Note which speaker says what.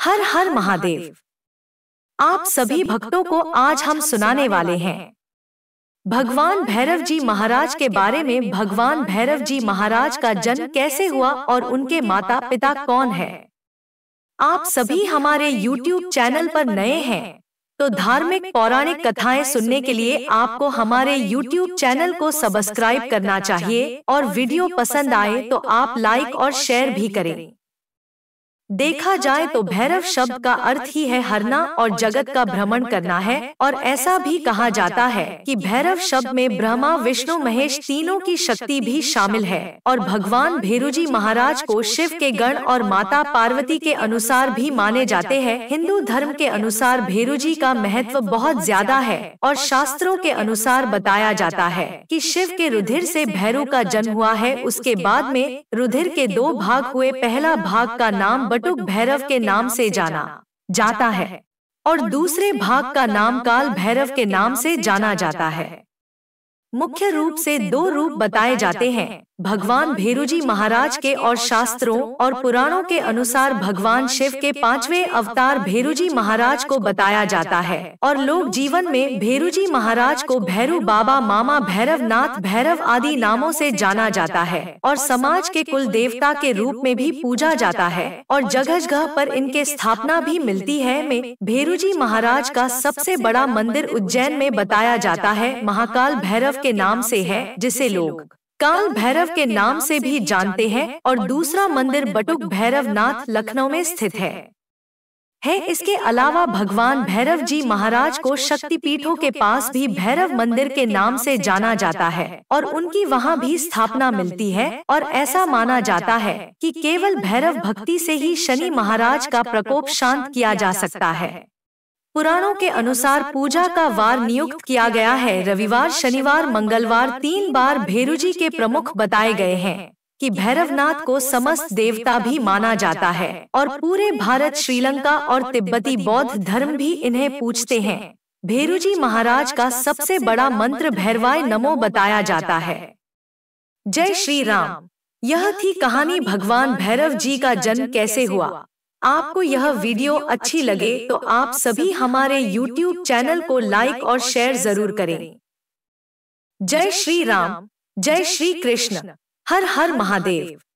Speaker 1: हर हर महादेव आप सभी भक्तों को आज हम सुनाने वाले हैं भगवान भैरव जी महाराज के बारे में भगवान भैरव जी महाराज का जन्म कैसे हुआ और उनके माता पिता कौन है आप सभी हमारे YouTube चैनल पर नए हैं तो, तो धार्मिक पौराणिक कथाएं सुनने के लिए आपको हमारे YouTube चैनल को सब्सक्राइब करना चाहिए और वीडियो पसंद आए तो, तो आप लाइक और शेयर भी करें देखा जाए तो, तो भैरव शब्द का अर्थ ही है हरना और जगत का भ्रमण करना है और ऐसा भी कहा जाता है कि भैरव शब्द में ब्रह्मा विष्णु महेश तीनों की शक्ति भी शामिल है और भगवान जी महाराज को शिव के गण और माता पार्वती के अनुसार भी माने जाते हैं हिंदू धर्म के अनुसार जी का महत्व बहुत ज्यादा है और शास्त्रों के अनुसार बताया जाता है की शिव के रुधिर ऐसी भैरू का जन्म हुआ है उसके बाद में रुधिर के दो भाग हुए पहला भाग का नाम बटुक भैरव के नाम से जाना जाता है और दूसरे भाग का नाम काल भैरव के नाम से जाना जाता है मुख्य रूप से दो रूप बताए जाते हैं भगवान जी महाराज के और शास्त्रों और पुराणों के अनुसार भगवान शिव के पांचवें अवतार जी महाराज को बताया जाता है और लोग जीवन में जी महाराज को भैरू बाबा मामा भैरव नाथ भैरव आदि नामों से जाना जाता है और समाज के कुल देवता के रूप में भी पूजा जाता है और जगह जगह पर इनके स्थापना भी मिलती है में जी महाराज का सबसे बड़ा मंदिर उज्जैन में बताया जाता है महाकाल भैरव के नाम से है जिसे लोग काल भैरव के नाम से भी जानते हैं और दूसरा मंदिर बटुक भैरव नाथ लखनऊ में स्थित है है इसके अलावा भगवान भैरव जी महाराज को शक्तिपीठों के पास भी भैरव मंदिर के नाम से जाना जाता है और उनकी वहाँ भी स्थापना मिलती है और ऐसा माना जाता है कि केवल भैरव भक्ति से ही शनि महाराज का प्रकोप शांत किया जा सकता है पुराणों के अनुसार पूजा का वार नियुक्त किया गया है रविवार शनिवार मंगलवार तीन बार भेरुजी के प्रमुख बताए गए हैं कि भैरवनाथ को समस्त देवता भी माना जाता है और पूरे भारत श्रीलंका और तिब्बती बौद्ध धर्म भी इन्हें पूछते हैं भेरुजी महाराज का सबसे बड़ा मंत्र भैरवाय नमो बताया जाता है जय श्री राम यह थी कहानी भगवान भैरव जी का जन्म कैसे हुआ आपको यह वीडियो अच्छी लगे तो, तो आप सभी हमारे YouTube चैनल को लाइक और शेयर जरूर करें जय श्री राम जय श्री कृष्ण हर हर महादेव